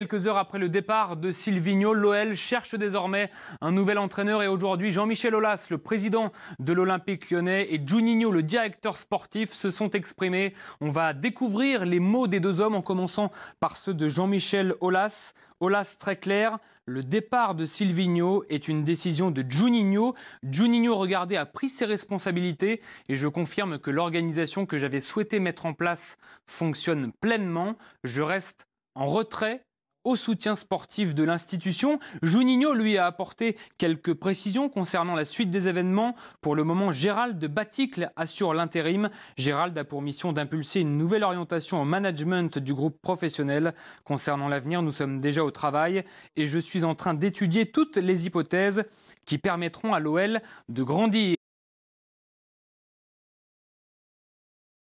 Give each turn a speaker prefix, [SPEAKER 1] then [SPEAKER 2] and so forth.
[SPEAKER 1] Quelques heures après le départ de Silvigno, l'OL cherche désormais un nouvel entraîneur et aujourd'hui Jean-Michel Aulas, le président de l'Olympique lyonnais et Juninho, le directeur sportif, se sont exprimés. On va découvrir les mots des deux hommes en commençant par ceux de Jean-Michel Aulas. Aulas très clair, le départ de Silvigno est une décision de Juninho. Juninho, regardez, a pris ses responsabilités et je confirme que l'organisation que j'avais souhaité mettre en place fonctionne pleinement. Je reste en retrait au soutien sportif de l'institution. Juninho lui a apporté quelques précisions concernant la suite des événements. Pour le moment, Gérald de Baticle assure l'intérim. Gérald a pour mission d'impulser une nouvelle orientation au management du groupe professionnel. Concernant l'avenir, nous sommes déjà au travail et je suis en train d'étudier toutes les hypothèses qui permettront à l'OL de grandir.